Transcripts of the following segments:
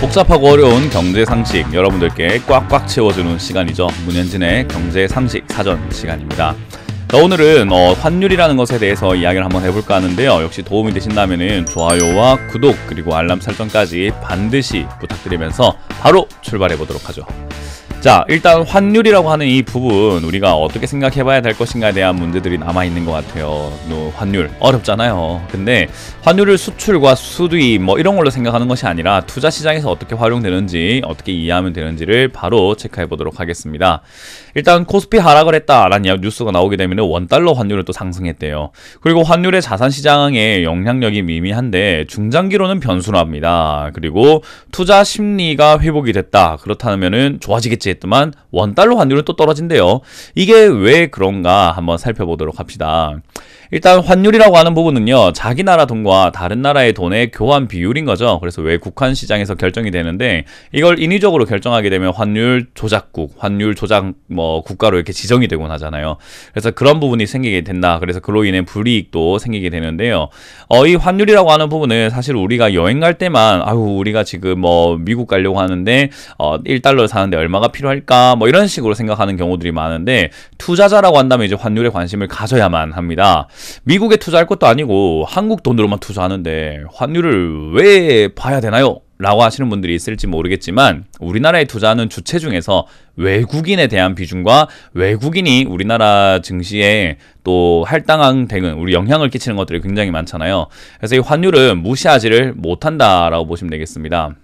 복잡하고 어려운 경제 상식 여러분들께 꽉꽉 채워주는 시간이죠. 문현진의 경제 상식 사전 시간입니다. 자, 오늘은 어, 환율이라는 것에 대해서 이야기를 한번 해볼까 하는데요. 역시 도움이 되신다면 좋아요와 구독 그리고 알람 설정까지 반드시 부탁드리면서 바로 출발해 보도록 하죠. 자 일단 환율이라고 하는 이 부분 우리가 어떻게 생각해 봐야 될 것인가에 대한 문제들이 남아 있는 것 같아요 뭐 환율 어렵잖아요 근데 환율을 수출과 수두이 뭐 이런 걸로 생각하는 것이 아니라 투자 시장에서 어떻게 활용되는지 어떻게 이해하면 되는지를 바로 체크해 보도록 하겠습니다 일단 코스피 하락을 했다라는 뉴스가 나오게 되면 원달러 환율은 또 상승했대요. 그리고 환율의 자산 시장에 영향력이 미미한데 중장기로는 변수랍니다. 그리고 투자 심리가 회복이 됐다. 그렇다면은 좋아지겠지 했더만 원달러 환율은 또 떨어진대요. 이게 왜 그런가 한번 살펴보도록 합시다. 일단 환율이라고 하는 부분은요. 자기 나라 돈과 다른 나라의 돈의 교환 비율인 거죠. 그래서 외국환 시장에서 결정이 되는데 이걸 인위적으로 결정하게 되면 환율 조작국, 환율 조작 뭐 국가로 이렇게 지정이 되곤 하잖아요. 그래서 그런 부분이 생기게 된다. 그래서 그로 인해 불이익도 생기게 되는데요. 어, 이 환율이라고 하는 부분은 사실 우리가 여행 갈 때만 아유 우리가 지금 뭐 미국 가려고 하는데 어, 1달러 사는데 얼마가 필요할까 뭐 이런 식으로 생각하는 경우들이 많은데 투자자라고 한다면 이제 환율에 관심을 가져야만 합니다. 미국에 투자할 것도 아니고 한국 돈으로만 투자하는데 환율을 왜 봐야 되나요? 라고 하시는 분들이 있을지 모르겠지만 우리나라에 투자하는 주체 중에서 외국인에 대한 비중과 외국인이 우리나라 증시에 또 할당한 대응, 우리 영향을 끼치는 것들이 굉장히 많잖아요. 그래서 이 환율은 무시하지를 못한다라고 보시면 되겠습니다.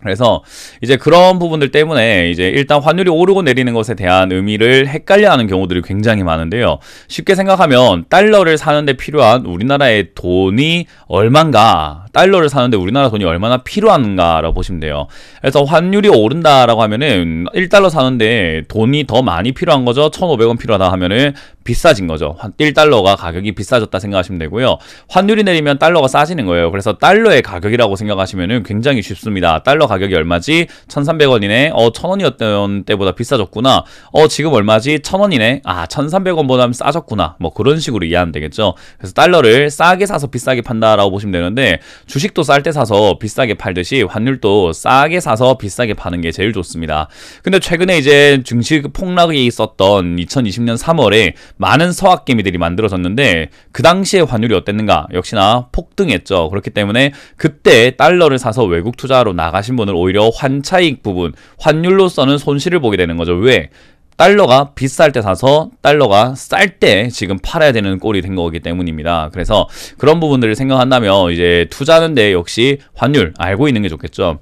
그래서 이제 그런 부분들 때문에 이제 일단 환율이 오르고 내리는 것에 대한 의미를 헷갈려하는 경우들이 굉장히 많은데요. 쉽게 생각하면 달러를 사는데 필요한 우리나라의 돈이 얼만가, 달러를 사는데 우리나라 돈이 얼마나 필요한가라고 보시면 돼요. 그래서 환율이 오른다라고 하면은 1달러 사는데 돈이 더 많이 필요한 거죠. 1,500원 필요하다 하면은 비싸진 거죠. 1달러가 가격이 비싸졌다 생각하시면 되고요. 환율이 내리면 달러가 싸지는 거예요. 그래서 달러의 가격이라고 생각하시면 굉장히 쉽습니다. 달러 가격이 얼마지? 1,300원이네. 어, 1,000원이었던 때보다 비싸졌구나. 어, 지금 얼마지? 1,000원이네. 아, 1,300원보다 싸졌구나. 뭐 그런 식으로 이해하면 되겠죠. 그래서 달러를 싸게 사서 비싸게 판다라고 보시면 되는데 주식도 쌀 때 사서 비싸게 팔듯이 환율도 싸게 사서 비싸게 파는 게 제일 좋습니다. 근데 최근에 이제 증시 폭락이 있었던 2020년 3월에 많은 서학개미들이 만들어졌는데 그당시에 환율이 어땠는가? 역시나 폭등했죠. 그렇기 때문에 그때 달러를 사서 외국 투자로 나가신 분은 오히려 환차익 부분, 환율로서는 손실을 보게 되는 거죠. 왜? 달러가 비쌀 때 사서 달러가 쌀 때 지금 팔아야 되는 꼴이 된 거기 때문입니다. 그래서 그런 부분들을 생각한다면 이제 투자하는데 역시 환율 알고 있는 게 좋겠죠.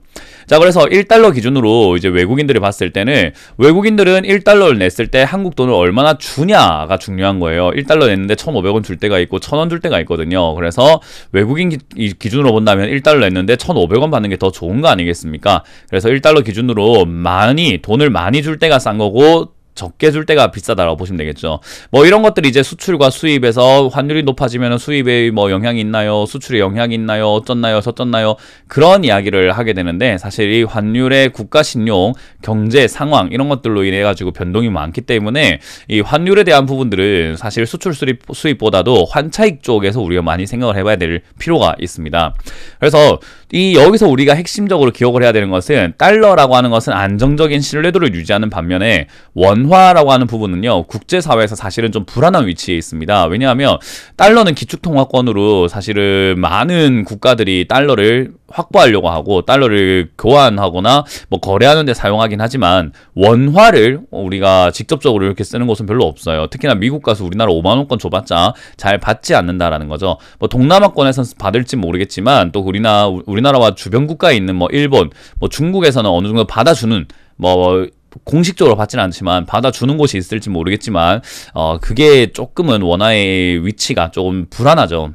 자 그래서 1달러 기준으로 이제 외국인들이 봤을 때는 외국인들은 1달러를 냈을 때 한국 돈을 얼마나 주냐가 중요한 거예요. 1달러 냈는데 1,500원 줄 때가 있고 1,000원 줄 때가 있거든요. 그래서 외국인 기, 준으로 본다면 1달러 냈는데 1,500원 받는 게 더 좋은 거 아니겠습니까? 그래서 1달러 기준으로 많이 돈을 많이 줄 때가 싼 거고 적게 줄 때가 비싸다라고 보시면 되겠죠. 뭐 이런 것들이 이제 수출과 수입에서 환율이 높아지면 수입에 뭐 영향이 있나요? 수출에 영향이 있나요? 어쩌나요 저쩐나요? 그런 이야기를 하게 되는데 사실 이 환율의 국가 신용, 경제 상황 이런 것들로 인해 가지고 변동이 많기 때문에 이 환율에 대한 부분들은 사실 수출 수입, 수입보다도 환차익 쪽에서 우리가 많이 생각을 해봐야 될 필요가 있습니다. 그래서 이 여기서 우리가 핵심적으로 기억을 해야 되는 것은 달러라고 하는 것은 안정적인 신뢰도를 유지하는 반면에 원 엔화라고 하는 부분은요. 국제사회에서 사실은 좀 불안한 위치에 있습니다. 왜냐하면 달러는 기축통화권으로 사실은 많은 국가들이 달러를 확보하려고 하고 달러를 교환하거나 뭐 거래하는 데 사용하긴 하지만 원화를 우리가 직접적으로 이렇게 쓰는 곳은 별로 없어요. 특히나 미국 가서 우리나라 5만 원권 줘봤자 잘 받지 않는다라는 거죠. 뭐동남아권에서는 받을지 모르겠지만 또 우리나 우리나라와 주변 국가에 있는 뭐 일본, 뭐 중국에서는 어느 정도 받아주는 뭐 공식적으로 받지는 않지만 받아주는 곳이 있을지 모르겠지만 어 그게 조금은 원화의 위치가 조금 불안하죠.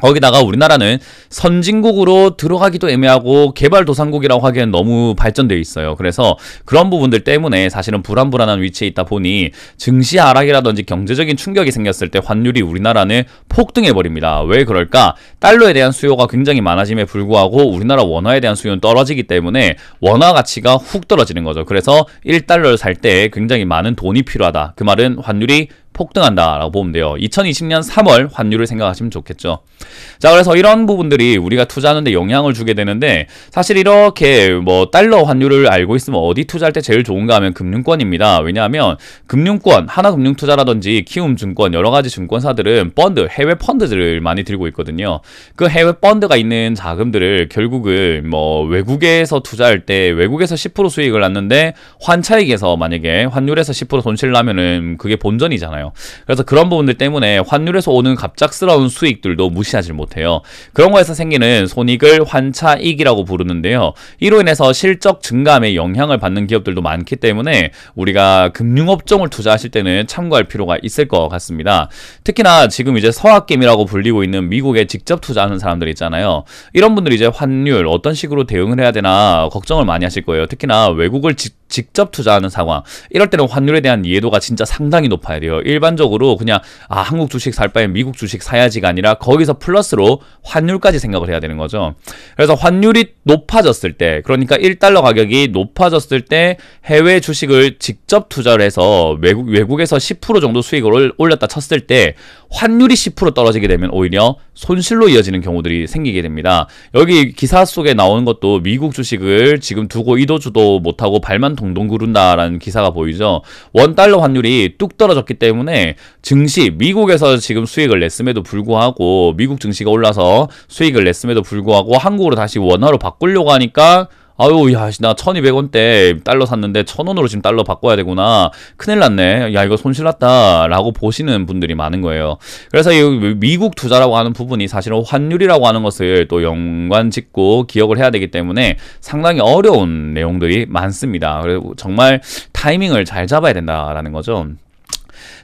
거기다가 우리나라는 선진국으로 들어가기도 애매하고 개발도상국이라고 하기엔 너무 발전되어 있어요. 그래서 그런 부분들 때문에 사실은 불안불안한 위치에 있다 보니 증시 하락이라든지 경제적인 충격이 생겼을 때 환율이 우리나라는 폭등해버립니다. 왜 그럴까? 달러에 대한 수요가 굉장히 많아짐에 불구하고 우리나라 원화에 대한 수요는 떨어지기 때문에 원화 가치가 훅 떨어지는 거죠. 그래서 1달러를 살 때 굉장히 많은 돈이 필요하다. 그 말은 환율이 폭등한다라고 보면 돼요. 2020년 3월 환율을 생각하시면 좋겠죠. 자, 그래서 이런 부분들이 우리가 투자하는데 영향을 주게 되는데 사실 이렇게 뭐 달러 환율을 알고 있으면 어디 투자할 때 제일 좋은가 하면 금융권입니다. 왜냐하면 금융권, 하나금융투자라든지 키움증권 여러 가지 증권사들은 펀드, 해외 펀드들을 많이 들고 있거든요. 그 해외 펀드가 있는 자금들을 결국은 뭐 외국에서 투자할 때 외국에서 10% 수익을 났는데 환차익에서 만약에 환율에서 10% 손실 나면은 그게 본전이잖아요. 그래서 그런 부분들 때문에 환율에서 오는 갑작스러운 수익들도 무시하지 못해요. 그런 거에서 생기는 손익을 환차익이라고 부르는데요. 이로 인해서 실적 증감에 영향을 받는 기업들도 많기 때문에 우리가 금융업종을 투자하실 때는 참고할 필요가 있을 것 같습니다. 특히나 지금 이제 서학김이라고 불리고 있는 미국에 직접 투자하는 사람들 있잖아요. 이런 분들이 이제 환율 어떤 식으로 대응을 해야 되나 걱정을 많이 하실 거예요. 특히나 외국을 직접 직접 투자하는 상황 이럴 때는 환율에 대한 이해도가 진짜 상당히 높아야 돼요. 일반적으로 그냥 아 한국 주식 살 바에 미국 주식 사야지가 아니라 거기서 플러스로 환율까지 생각을 해야 되는 거죠. 그래서 환율이 높아졌을 때 그러니까 1달러 가격이 높아졌을 때 해외 주식을 직접 투자를 해서 외국, 외국에서 10% 정도 수익을 올렸다 쳤을 때 환율이 10% 떨어지게 되면 오히려 손실로 이어지는 경우들이 생기게 됩니다. 여기 기사 속에 나오는 것도 미국 주식을 지금 두고 이도주도 못하고 발만 동동 구른다라는 기사가 보이죠. 원 달러 환율이 뚝 떨어졌기 때문에 증시 미국에서 지금 수익을 냈음에도 불구하고 미국 증시가 올라서 수익을 냈음에도 불구하고 한국으로 다시 원화로 바꾸려고 하니까 아유 야나 1200원대 달러 샀는데 1000원으로 지금 달러 바꿔야 되구나 큰일 났네 야 이거 손실났다 라고 보시는 분들이 많은 거예요 그래서 이 미국 투자라고 하는 부분이 사실은 환율이라고 하는 것을 또 연관 짓고 기억을 해야 되기 때문에 상당히 어려운 내용들이 많습니다 그리고 정말 타이밍을 잘 잡아야 된다라는 거죠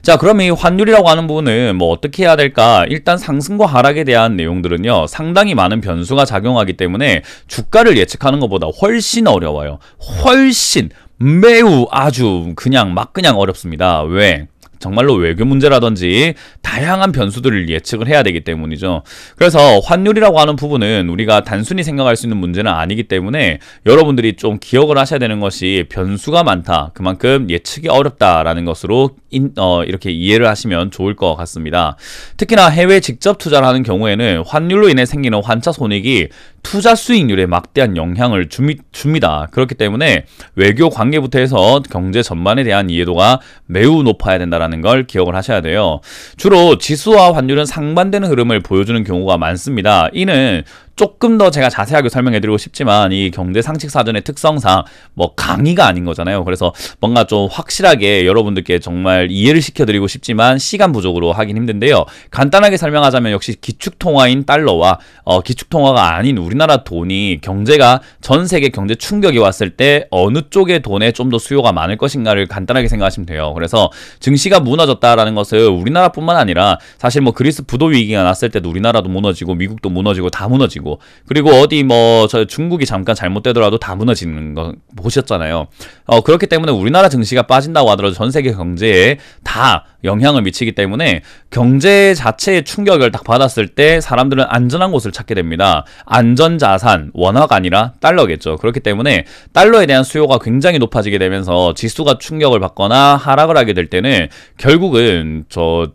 자 그럼 이 환율이라고 하는 부분을 뭐 어떻게 해야 될까 일단 상승과 하락에 대한 내용들은요 상당히 많은 변수가 작용하기 때문에 주가를 예측하는 것보다 훨씬 어려워요 훨씬 매우 아주 그냥 막 그냥 어렵습니다 왜? 정말로 외교 문제라든지 다양한 변수들을 예측을 해야 되기 때문이죠. 그래서 환율이라고 하는 부분은 우리가 단순히 생각할 수 있는 문제는 아니기 때문에 여러분들이 좀 기억을 하셔야 되는 것이 변수가 많다. 그만큼 예측이 어렵다라는 것으로 인, 어, 이렇게 이해를 하시면 좋을 것 같습니다. 특히나 해외 직접 투자를 하는 경우에는 환율로 인해 생기는 환차 손익이 투자 수익률에 막대한 영향을 줍니, 줍니다. 그렇기 때문에 외교 관계부터 해서 경제 전반에 대한 이해도가 매우 높아야 된다라는 있다는걸 기억을 하셔야 돼요. 주로 지수와 환율은 상반되는 흐름을 보여주는 경우가 많습니다. 이는 조금 더 제가 자세하게 설명해드리고 싶지만 이 경제 상식 사전의 특성상 뭐 강의가 아닌 거잖아요. 그래서 뭔가 좀 확실하게 여러분들께 정말 이해를 시켜드리고 싶지만 시간 부족으로 하긴 힘든데요. 간단하게 설명하자면 역시 기축통화인 달러와 어, 기축통화가 아닌 우리나라 돈이 경제가 전 세계 경제 충격이 왔을 때 어느 쪽의 돈에 좀 더 수요가 많을 것인가를 간단하게 생각하시면 돼요. 그래서 증시가 무너졌다라는 것을 우리나라뿐만 아니라 사실 뭐 그리스 부도 위기가 났을 때도 우리나라도 무너지고 미국도 무너지고 다 무너지고 되고 그리고 어디 뭐 저 중국이 잠깐 잘못되더라도 다 무너지는 거 보셨잖아요. 어, 그렇기 때문에 우리나라 증시가 빠진다고 하더라도 전 세계 경제에 다 영향을 미치기 때문에 경제 자체의 충격을 딱 받았을 때 사람들은 안전한 곳을 찾게 됩니다. 안전 자산, 원화가 아니라 달러겠죠. 그렇기 때문에 달러에 대한 수요가 굉장히 높아지게 되면서 지수가 충격을 받거나 하락을 하게 될 때는 결국은 저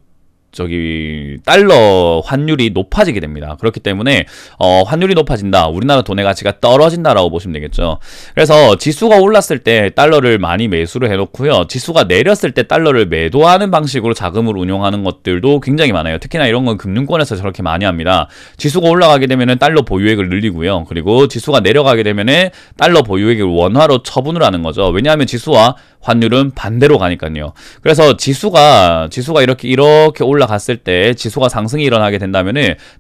저기 달러 환율이 높아지게 됩니다. 그렇기 때문에 어, 환율이 높아진다. 우리나라 돈의 가치가 떨어진다라고 보시면 되겠죠. 그래서 지수가 올랐을 때 달러를 많이 매수를 해놓고요. 지수가 내렸을 때 달러를 매도하는 방식으로 자금을 운용하는 것들도 굉장히 많아요. 특히나 이런 건 금융권에서 저렇게 많이 합니다. 지수가 올라가게 되면은 달러 보유액을 늘리고요. 그리고 지수가 내려가게 되면은 달러 보유액을 원화로 처분을 하는 거죠. 왜냐하면 지수와 환율은 반대로 가니까요. 그래서 지수가 지수가 이렇게 이렇게 올라 올라갔을 때 지수가 상승이 일어나게 된다면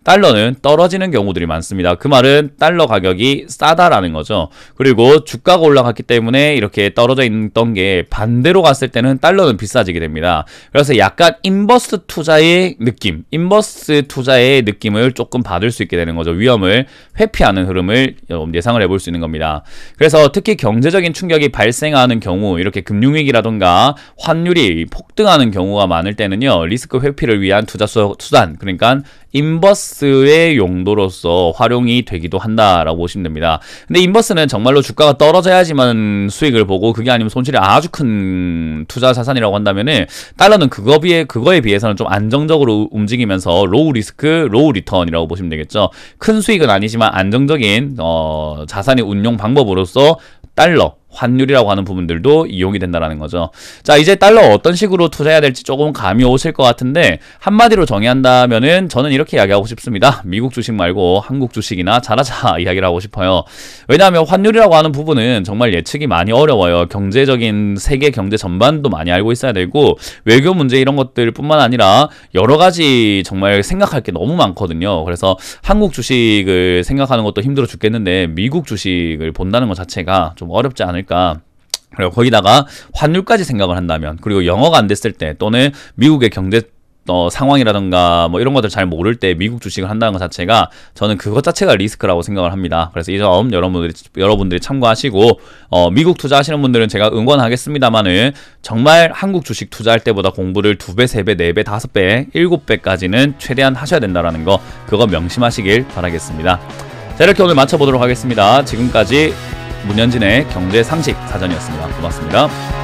달러는 떨어지는 경우들이 많습니다. 그 말은 달러 가격이 싸다라는 거죠. 그리고 주가가 올라갔기 때문에 이렇게 떨어져 있던 게 반대로 갔을 때는 달러는 비싸지게 됩니다. 그래서 약간 인버스 투자의 느낌, 인버스 투자의 느낌을 조금 받을 수 있게 되는 거죠. 위험을 회피하는 흐름을 예상을 해볼 수 있는 겁니다. 그래서 특히 경제적인 충격이 발생하는 경우 이렇게 금융위기라던가 환율이 폭등하는 경우가 많을 때는요. 리스크 회피를 개발를 위한 투자 수단 그러니까 인버스의 용도로서 활용이 되기도 한다라고 보시면 됩니다. 근데 인버스는 정말로 주가가 떨어져야지만 수익을 보고 그게 아니면 손실이 아주 큰 투자 자산이라고 한다면은 달러는 그거 비해 그거에 비해서는 좀 안정적으로 움직이면서 로우 리스크 로우 리턴이라고 보시면 되겠죠. 큰 수익은 아니지만 안정적인 어, 자산의 운용 방법으로서 달러 환율이라고 하는 부분들도 이용이 된다라는 거죠. 자, 이제 달러 어떤 식으로 투자해야 될지 조금 감이 오실 것 같은데 한마디로 정의한다면은 저는 이렇게 이야기하고 싶습니다. 미국 주식 말고 한국 주식이나 잘하자 이야기를 하고 싶어요. 왜냐하면 환율이라고 하는 부분은 정말 예측이 많이 어려워요. 경제적인 세계 경제 전반도 많이 알고 있어야 되고 외교 문제 이런 것들뿐만 아니라 여러 가지 정말 생각할 게 너무 많거든요. 그래서 한국 주식을 생각하는 것도 힘들어 죽겠는데 미국 주식을 본다는 것 자체가 좀 어렵지 않을 않을까 그리고 거기다가 환율까지 생각을 한다면 그리고 영어가 안 됐을 때 또는 미국의 경제 어, 상황이라든가 뭐 이런 것들 잘 모를 때 미국 주식을 한다는 것 자체가 저는 그것 자체가 리스크라고 생각을 합니다. 그래서 이 점 여러분들이 여러분들이 참고하시고 어, 미국 투자하시는 분들은 제가 응원하겠습니다만은 정말 한국 주식 투자할 때보다 공부를 두 배, 세 배, 네 배, 다섯 배, 일곱 배까지는 최대한 하셔야 된다라는 거 그거 명심하시길 바라겠습니다. 자 이렇게 오늘 마쳐보도록 하겠습니다. 지금까지 문현진의 경제 상식 사전이었습니다. 고맙습니다.